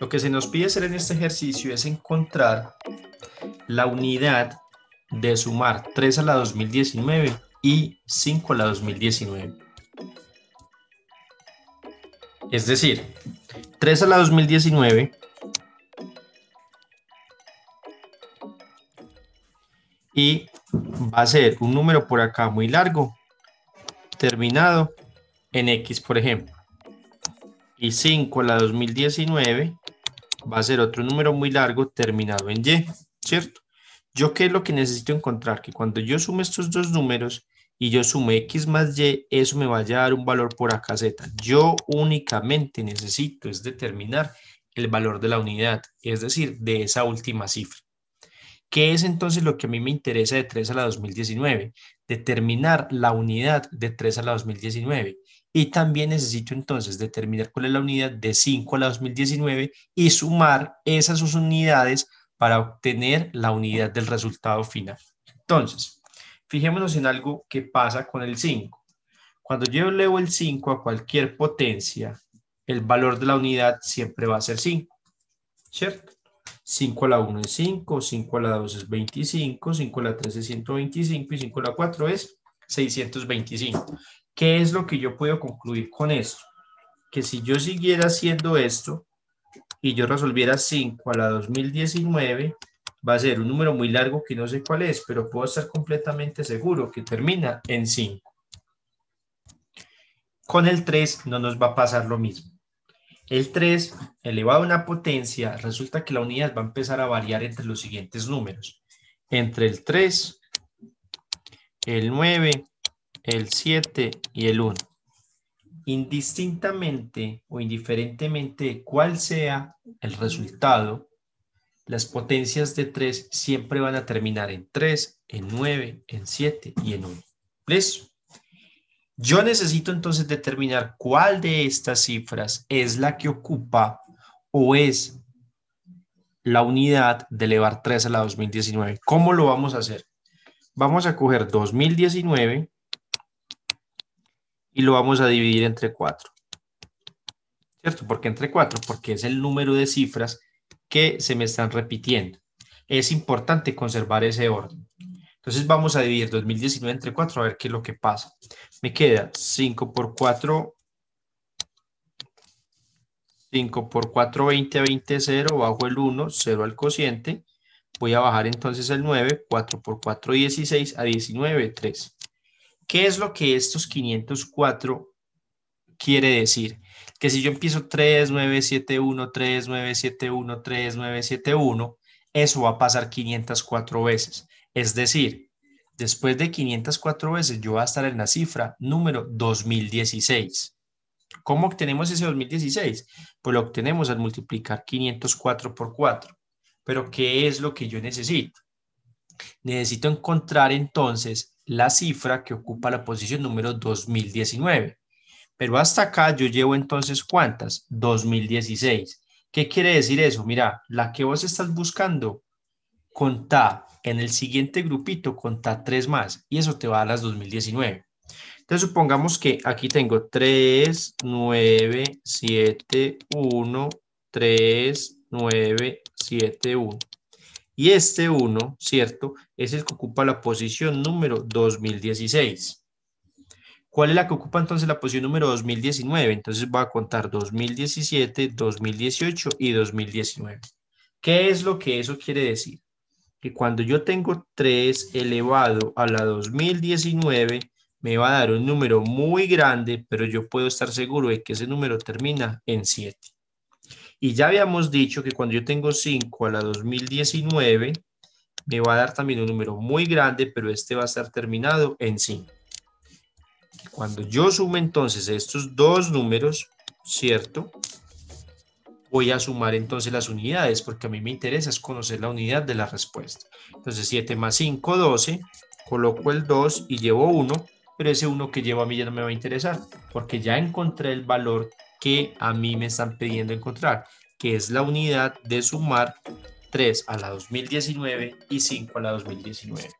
Lo que se nos pide hacer en este ejercicio es encontrar la unidad de sumar 3 a la 2019 y 5 a la 2019. Es decir, 3 a la 2019 y va a ser un número por acá muy largo, terminado en X, por ejemplo. Y 5 a la 2019 va a ser otro número muy largo terminado en Y, ¿cierto? ¿Yo qué es lo que necesito encontrar? Que cuando yo sume estos dos números y yo sume X más Y, eso me va a dar un valor por acá Z. Yo únicamente necesito es determinar el valor de la unidad, es decir, de esa última cifra. ¿Qué es entonces lo que a mí me interesa de 3 a la 2019? Determinar la unidad de 3 a la 2019. Y también necesito entonces determinar cuál es la unidad de 5 a la 2019 y sumar esas sus unidades para obtener la unidad del resultado final. Entonces, fijémonos en algo que pasa con el 5. Cuando llevo el 5 a cualquier potencia, el valor de la unidad siempre va a ser 5, ¿cierto? 5 a la 1 es 5, 5 a la 2 es 25, 5 a la 3 es 125 y 5 a la 4 es 625. ¿Qué es lo que yo puedo concluir con esto? Que si yo siguiera haciendo esto y yo resolviera 5 a la 2019, va a ser un número muy largo que no sé cuál es, pero puedo estar completamente seguro que termina en 5. Con el 3 no nos va a pasar lo mismo. El 3 elevado a una potencia, resulta que la unidad va a empezar a variar entre los siguientes números. Entre el 3, el 9, el 7 y el 1. Indistintamente o indiferentemente de cuál sea el resultado, las potencias de 3 siempre van a terminar en 3, en 9, en 7 y en 1. ¿Listo? Yo necesito entonces determinar cuál de estas cifras es la que ocupa o es la unidad de elevar 3 a la 2019. ¿Cómo lo vamos a hacer? Vamos a coger 2019 y lo vamos a dividir entre 4. ¿Cierto? Porque entre 4, porque es el número de cifras que se me están repitiendo. Es importante conservar ese orden. Entonces vamos a dividir 2019 entre 4 a ver qué es lo que pasa. Me queda 5 por 4, 5 por 4, 20, 20, 0, bajo el 1, 0 al cociente. Voy a bajar entonces el 9, 4 por 4, 16, a 19, 3. ¿Qué es lo que estos 504 quiere decir? Que si yo empiezo 3, 9, 7, 1, 3, 9, 7, 1, 3, 9, 7, 1, eso va a pasar 504 veces. Es decir, después de 504 veces yo voy a estar en la cifra número 2016. ¿Cómo obtenemos ese 2016? Pues lo obtenemos al multiplicar 504 por 4. Pero ¿qué es lo que yo necesito? Necesito encontrar entonces la cifra que ocupa la posición número 2019. Pero hasta acá yo llevo entonces ¿cuántas? 2016. ¿Qué quiere decir eso? Mira, la que vos estás buscando contá en el siguiente grupito, contá tres más y eso te va a las 2019. Entonces supongamos que aquí tengo 3, 9, 7, 1, 3, 9, 7, 1. Y este 1, ¿cierto? Es el que ocupa la posición número 2016. ¿Cuál es la que ocupa entonces la posición número 2019? Entonces va a contar 2017, 2018 y 2019. ¿Qué es lo que eso quiere decir? que cuando yo tengo 3 elevado a la 2019, me va a dar un número muy grande, pero yo puedo estar seguro de que ese número termina en 7. Y ya habíamos dicho que cuando yo tengo 5 a la 2019, me va a dar también un número muy grande, pero este va a estar terminado en 5. Cuando yo sumo entonces estos dos números, ¿cierto? voy a sumar entonces las unidades, porque a mí me interesa es conocer la unidad de la respuesta. Entonces 7 más 5, 12, coloco el 2 y llevo 1, pero ese 1 que llevo a mí ya no me va a interesar, porque ya encontré el valor que a mí me están pidiendo encontrar, que es la unidad de sumar 3 a la 2019 y 5 a la 2019.